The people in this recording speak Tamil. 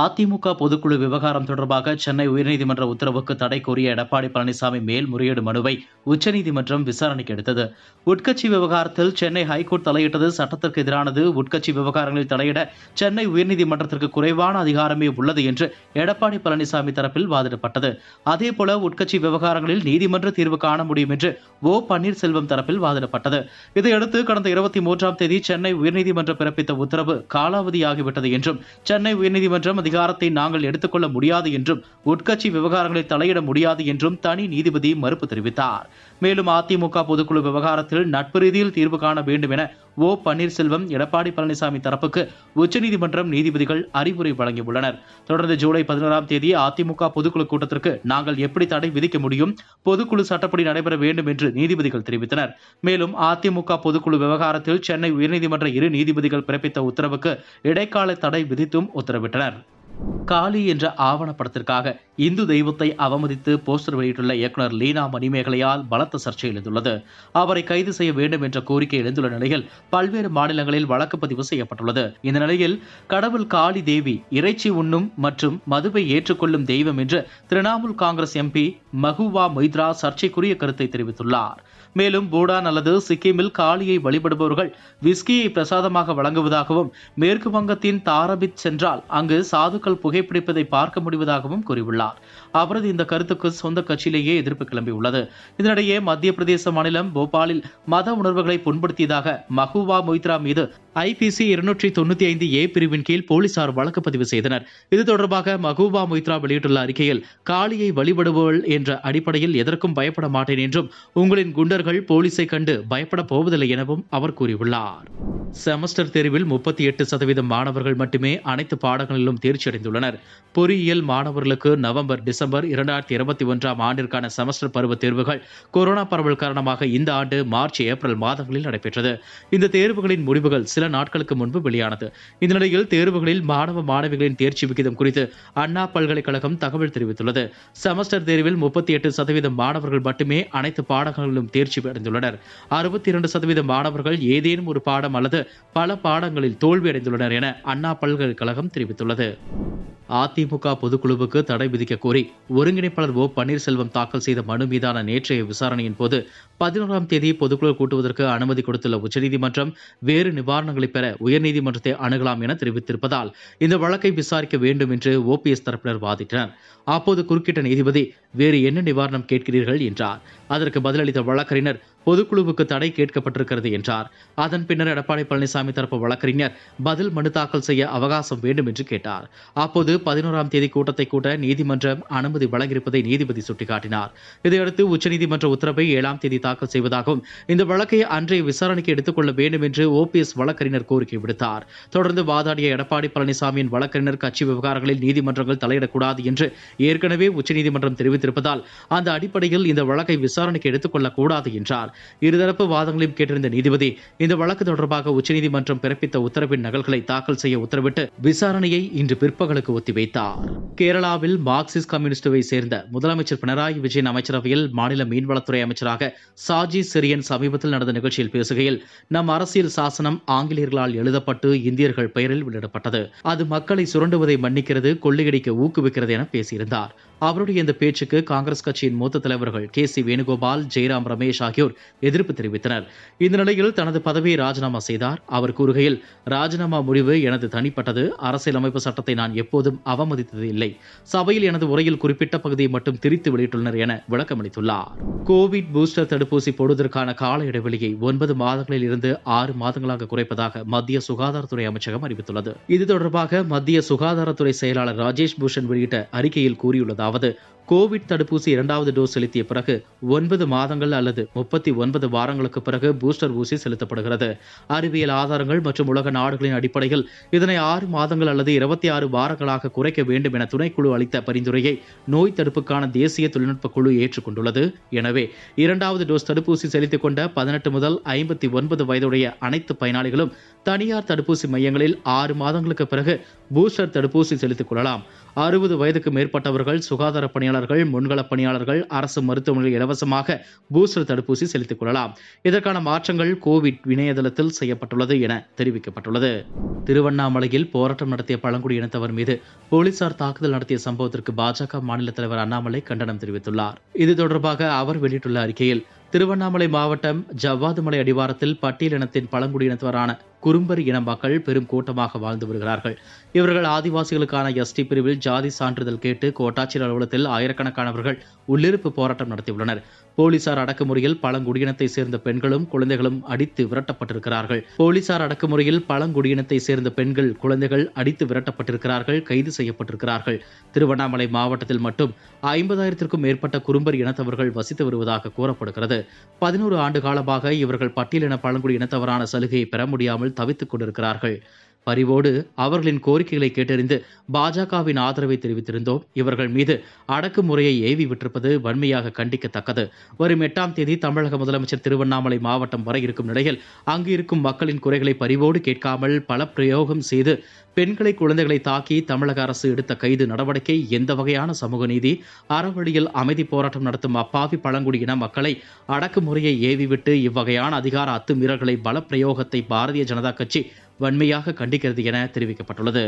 அதிமுக பொதுக்குழு விவகாரம் தொடர்பாக சென்னை உயர்நீதிமன்ற உத்தரவுக்கு தடை கோரிய எடப்பாடி பழனிசாமி மேல்முறையீடு மனுவை உச்சநீதிமன்றம் விசாரணைக்கு எடுத்தது உட்கட்சி விவகாரத்தில் சென்னை ஹைகோர்ட் தலையிட்டது சட்டத்திற்கு எதிரானது உட்கட்சி விவகாரங்களில் தலையிட சென்னை உயர்நீதிமன்றத்திற்கு குறைவான அதிகாரமே உள்ளது என்று எடப்பாடி பழனிசாமி தரப்பில் வாதிடப்பட்டது அதேபோல உட்கட்சி விவகாரங்களில் நீதிமன்ற தீர்வு காண முடியும் என்று ஓ பன்னீர்செல்வம் தரப்பில் வாதிடப்பட்டது இதையடுத்து கடந்த இருபத்தி மூன்றாம் தேதி சென்னை உயர்நீதிமன்றம் பிறப்பித்த உத்தரவு காலாவதியாகிவிட்டது என்றும் சென்னை உயர்நீதிமன்றம் அதிகாரத்தை நாங்கள் எடுத்துக்கொள்ள முடியாது என்றும் உட்கட்சி விவகாரங்களை தலையிட முடியாது என்றும் தனி நீதிபதி மறுப்பு தெரிவித்தார் மேலும் அதிமுக பொதுக்குழு விவகாரத்தில் நட்பு ரீதியில் தீர்வு காண வேண்டும் என ஓ பன்னீர்செல்வம் எடப்பாடி பழனிசாமி தரப்புக்கு உச்சநீதிமன்றம் நீதிபதிகள் அறிவுரை வழங்கியுள்ளனர் தொடர்ந்து ஜூலை பதினாறாம் தேதி அதிமுக பொதுக்குழு கூட்டத்திற்கு நாங்கள் எப்படி தடை விதிக்க முடியும் பொதுக்குழு சட்டப்படி நடைபெற வேண்டும் என்று நீதிபதிகள் தெரிவித்தனர் மேலும் அதிமுக பொதுக்குழு விவகாரத்தில் சென்னை உயர்நீதிமன்ற இரு நீதிபதிகள் பிறப்பித்த உத்தரவுக்கு இடைக்கால தடை விதித்தும் உத்தரவிட்டனர் காளி என்ற ஆவணப்படத்திற்காக இந்து தெய்வத்தை அவமதித்து போஸ்டர் வெளியிட்டுள்ள இயக்குனர் லீனா மணிமேகலையால் பலத்த சர்ச்சை எழுந்துள்ளது அவரை கைது செய்ய வேண்டும் என்ற கோரிக்கை எழுந்துள்ள நிலையில் பல்வேறு மாநிலங்களில் வழக்கு பதிவு செய்யப்பட்டுள்ளது இந்த நிலையில் கடவுள் காளி தேவி இறைச்சி உண்ணும் மற்றும் மதுவை ஏற்றுக்கொள்ளும் தெய்வம் என்று திரிணாமுல் காங்கிரஸ் எம்பி மகுவா மொய்த்ரா சர்ச்சைக்குரிய கருத்தை தெரிவித்துள்ளார் மேலும் பூடான் அல்லது சிக்கிமில் காளியை வழிபடுபவர்கள் விஸ்கியை பிரசாதமாக வழங்குவதாகவும் மேற்கு வங்கத்தின் தாரபித் சென்றால் அங்கு சாது பொதுமக்கள் புகைப்பிடிப்பதை பார்க்க முடிவதாகவும் கூறியுள்ளார் அவரது இந்த கருத்துக்கு சொந்த கட்சியிலேயே எதிர்ப்பு கிளம்பியுள்ளது இதனிடையே மத்திய பிரதேச மாநிலம் போபாலில் மத உணர்வுகளை புண்படுத்தியதாக மஹுவா மொய்த்ரா மீது ஐபிசி இருநூற்றி தொண்ணூத்தி ஐந்து ஏ பிரிவின் கீழ் போலீசார் வழக்கு பதிவு செய்தனர் இது தொடர்பாக மஹூபா மொய்த்ரா வெளியிட்டுள்ள அறிக்கையில் காளியை வழிபடுபவள் என்ற அடிப்படையில் எதற்கும் பயப்பட மாட்டேன் என்றும் உங்களின் குண்டர்கள் போலீஸை கண்டு பயப்பட போவதில்லை எனவும் அவர் கூறியுள்ளார் செமஸ்டர் தேர்வில் முப்பத்தி எட்டு சதவீதம் மாணவர்கள் மட்டுமே அனைத்து பாடங்களிலும் தேர்ச்சி அடைந்துள்ளனர் பொறியியல் மாணவர்களுக்கு நவம்பர் டிசம்பர் இரண்டாயிரத்தி இருபத்தி ஒன்றாம் ஆண்டிற்கான செமஸ்டர் பருவ தேர்வுகள் கொரோனா பரவல் காரணமாக இந்த ஆண்டு மார்ச் ஏப்ரல் மாதங்களில் நடைபெற்றது இந்த தேர்வுகளின் முடிவுகள் சில சில நாட்களுக்கு முன்பு வெளியானது இந்த நிலையில் தேர்வுகளில் மாணவ மாணவிகளின் தேர்ச்சி விகிதம் குறித்து அண்ணா பல்கலைக்கழகம் தகவல் தெரிவித்துள்ளது செமஸ்டர் தேர்வில் முப்பத்தி எட்டு சதவீதம் மாணவர்கள் மட்டுமே அனைத்து பாடங்களிலும் தேர்ச்சி அடைந்துள்ளனர் அறுபத்தி இரண்டு சதவீத மாணவர்கள் ஏதேனும் ஒரு பாடம் அல்லது பல பாடங்களில் தோல்வி அடைந்துள்ளனர் என அண்ணா பல்கலைக்கழகம் தெரிவித்துள்ளது அதிமுக பொதுக்குழுவுக்கு தடை விதிக்க கோரி ஒருங்கிணைப்பாளர் ஓ பன்னீர்செல்வம் தாக்கல் செய்த மனு மீதான நேற்றைய விசாரணையின் போது பதினோராம் தேதி பொதுக்குழு கூட்டுவதற்கு அனுமதி கொடுத்துள்ள உச்சநீதிமன்றம் வேறு நிவாரண ஆவணங்களை பெற உயர்நீதிமன்றத்தை அணுகலாம் என தெரிவித்திருப்பதால் இந்த வழக்கை விசாரிக்க வேண்டும் என்று ஓபிஎஸ் தரப்பினர் வாதிட்டனர் அப்போது குறுக்கிட்ட நீதிபதி வேறு என்ன நிவாரணம் கேட்கிறீர்கள் என்றார் அதற்கு பதிலளித்த வழக்கறிஞர் பொதுக்குழுவுக்கு தடை கேட்கப்பட்டிருக்கிறது என்றார் அதன் பின்னர் எடப்பாடி பழனிசாமி தரப்பு வழக்கறிஞர் பதில் மனு தாக்கல் செய்ய அவகாசம் வேண்டும் என்று கேட்டார் அப்போது பதினோராம் தேதி கூட்டத்தை கூட்ட நீதிமன்றம் அனுமதி வழங்கியிருப்பதை நீதிபதி சுட்டிக்காட்டினார் இதையடுத்து உச்சநீதிமன்ற உத்தரவை ஏழாம் தேதி தாக்கல் செய்வதாகவும் இந்த வழக்கை அன்றைய விசாரணைக்கு எடுத்துக்கொள்ள வேண்டும் என்று ஓபிஎஸ் வழக்கறிஞர் கோரிக்கை விடுத்தார் தொடர்ந்து வாதாடிய எடப்பாடி பழனிசாமியின் வழக்கறிஞர் கட்சி விவகாரங்களில் நீதிமன்றங்கள் தலையிடக்கூடாது என்று ஏற்கனவே உச்சநீதிமன்றம் தெரிவித்திருப்பதால் அந்த அடிப்படையில் இந்த வழக்கை விசாரணைக்கு எடுத்துக்கொள்ளக்கூடாது என்றார் இருதரப்பு வாதங்களையும் கேட்டிருந்த நீதிபதி இந்த வழக்கு தொடர்பாக உச்சநீதிமன்றம் பிறப்பித்த உத்தரவின் நகல்களை தாக்கல் செய்ய உத்தரவிட்டு விசாரணையை இன்று பிற்பகலுக்கு ஒத்திவைத்தார் கேரளாவில் மார்க்சிஸ்ட் கம்யூனிஸ்டுவை சேர்ந்த முதலமைச்சர் பினராயி விஜயன் அமைச்சரவையில் மாநில மீன்வளத்துறை அமைச்சராக சாஜி சிரியன் சமீபத்தில் நடந்த நிகழ்ச்சியில் பேசுகையில் நம் அரசியல் சாசனம் ஆங்கிலேயர்களால் எழுதப்பட்டு இந்தியர்கள் பெயரில் வெளியிடப்பட்டது அது மக்களை சுரண்டுவதை மன்னிக்கிறது கொள்ளையடிக்க ஊக்குவிக்கிறது என பேசியிருந்தார் அவருடைய இந்த பேச்சுக்கு காங்கிரஸ் கட்சியின் மூத்த தலைவர்கள் கே சி வேணுகோபால் ஜெயராம் ரமேஷ் ஆகியோர் எதிர்ப்பு தெரிவித்தனர் இந்த நிலையில் தனது பதவியை ராஜினாமா செய்தார் அவர் கூறுகையில் ராஜினாமா முடிவு எனது தனிப்பட்டது அரசியலமைப்பு சட்டத்தை நான் எப்போதும் அவமதித்தது இல்லை சபையில் எனது உரையில் குறிப்பிட்ட பகுதியை மட்டும் திரித்து வெளியிட்டுள்ளனர் என விளக்கமளித்துள்ளார் கோவிட் பூஸ்டர் தடுப்பூசி போடுவதற்கான கால இடைவெளியை ஒன்பது மாதங்களில் இருந்து ஆறு மாதங்களாக குறைப்பதாக மத்திய சுகாதாரத்துறை அமைச்சகம் அறிவித்துள்ளது இது தொடர்பாக மத்திய சுகாதாரத்துறை செயலாளர் ராஜேஷ் பூஷன் வெளியிட்ட அறிக்கையில் கூறியுள்ளதாவது கோவிட் தடுப்பூசி இரண்டாவது டோஸ் செலுத்திய பிறகு ஒன்பது மாதங்கள் அல்லது முப்பத்தி ஒன்பது வாரங்களுக்கு பிறகு பூஸ்டர் ஊசி செலுத்தப்படுகிறது அறிவியல் ஆதாரங்கள் மற்றும் உலக நாடுகளின் அடிப்படையில் இதனை ஆறு மாதங்கள் அல்லது இருபத்தி ஆறு வாரங்களாக குறைக்க வேண்டும் என துணைக்குழு அளித்த பரிந்துரையை நோய் தடுப்புக்கான தேசிய தொழில்நுட்ப குழு ஏற்றுக்கொண்டுள்ளது எனவே இரண்டாவது டோஸ் தடுப்பூசி செலுத்திக் கொண்ட பதினெட்டு முதல் ஐம்பத்தி ஒன்பது வயதுடைய அனைத்து பயனாளிகளும் தனியார் தடுப்பூசி மையங்களில் ஆறு மாதங்களுக்கு பிறகு பூஸ்டர் தடுப்பூசி செலுத்திக் கொள்ளலாம் அறுபது வயதுக்கு மேற்பட்டவர்கள் சுகாதார பணியாளர்கள் முன்களப் பணியாளர்கள் அரசு மருத்துவமனையில் இலவசமாக பூஸ்டர் தடுப்பூசி செலுத்த செலுத்திக் கொள்ளலாம் இதற்கான மாற்றங்கள் கோவிட் இணையதளத்தில் செய்யப்பட்டுள்ளது என தெரிவிக்கப்பட்டுள்ளது திருவண்ணாமலையில் போராட்டம் நடத்திய பழங்குடி இனத்தவர் மீது போலீசார் தாக்குதல் நடத்திய சம்பவத்திற்கு பாஜக மாநில தலைவர் அண்ணாமலை கண்டனம் தெரிவித்துள்ளார் இது தொடர்பாக அவர் வெளியிட்டுள்ள அறிக்கையில் திருவண்ணாமலை மாவட்டம் ஜவ்வாதுமலை அடிவாரத்தில் பட்டியலினத்தின் பழங்குடியினத்தவரான குறும்பர் இன மக்கள் பெரும் கூட்டமாக வாழ்ந்து வருகிறார்கள் இவர்கள் ஆதிவாசிகளுக்கான எஸ்டி பிரிவில் ஜாதி சான்றிதழ் கேட்டு கோட்டாட்சியர் அலுவலகத்தில் ஆயிரக்கணக்கானவர்கள் உள்ளிருப்பு போராட்டம் நடத்தியுள்ளனர் போலீசார் அடக்குமுறையில் பழங்குடியினத்தை சேர்ந்த பெண்களும் குழந்தைகளும் அடித்து விரட்டப்பட்டிருக்கிறார்கள் போலீசார் அடக்குமுறையில் பழங்குடியினத்தை சேர்ந்த பெண்கள் குழந்தைகள் அடித்து விரட்டப்பட்டிருக்கிறார்கள் கைது செய்யப்பட்டிருக்கிறார்கள் திருவண்ணாமலை மாவட்டத்தில் மட்டும் ஐம்பதாயிரத்திற்கும் மேற்பட்ட குறும்பர் இனத்தவர்கள் வசித்து வருவதாக கூறப்படுகிறது பதினோரு ஆண்டு காலமாக இவர்கள் பட்டியலின பழங்குடி இனத்தவரான சலுகையை பெற முடியாமல் தவித்துக் கொண்டிருக்கிறார்கள் பரிவோடு அவர்களின் கோரிக்கைகளை கேட்டறிந்து பாஜகவின் ஆதரவை தெரிவித்திருந்தோம் இவர்கள் மீது அடக்குமுறையை ஏவி விட்டிருப்பது வன்மையாக கண்டிக்கத்தக்கது வரும் எட்டாம் தேதி தமிழக முதலமைச்சர் திருவண்ணாமலை மாவட்டம் வரை இருக்கும் நிலையில் அங்கு இருக்கும் மக்களின் குறைகளை பரிவோடு கேட்காமல் பல பிரயோகம் செய்து பெண்களை குழந்தைகளை தாக்கி தமிழக அரசு எடுத்த கைது நடவடிக்கை எந்த வகையான சமூக நீதி அறவழியில் அமைதி போராட்டம் நடத்தும் அப்பாவி பழங்குடியின மக்களை அடக்குமுறையை ஏவிவிட்டு இவ்வகையான அதிகார அத்துமீறல்களை பலப்பிரயோகத்தை பாரதிய ஜனதா கட்சி வன்மையாக கண்டிக்கிறது என தெரிவிக்கப்பட்டுள்ளது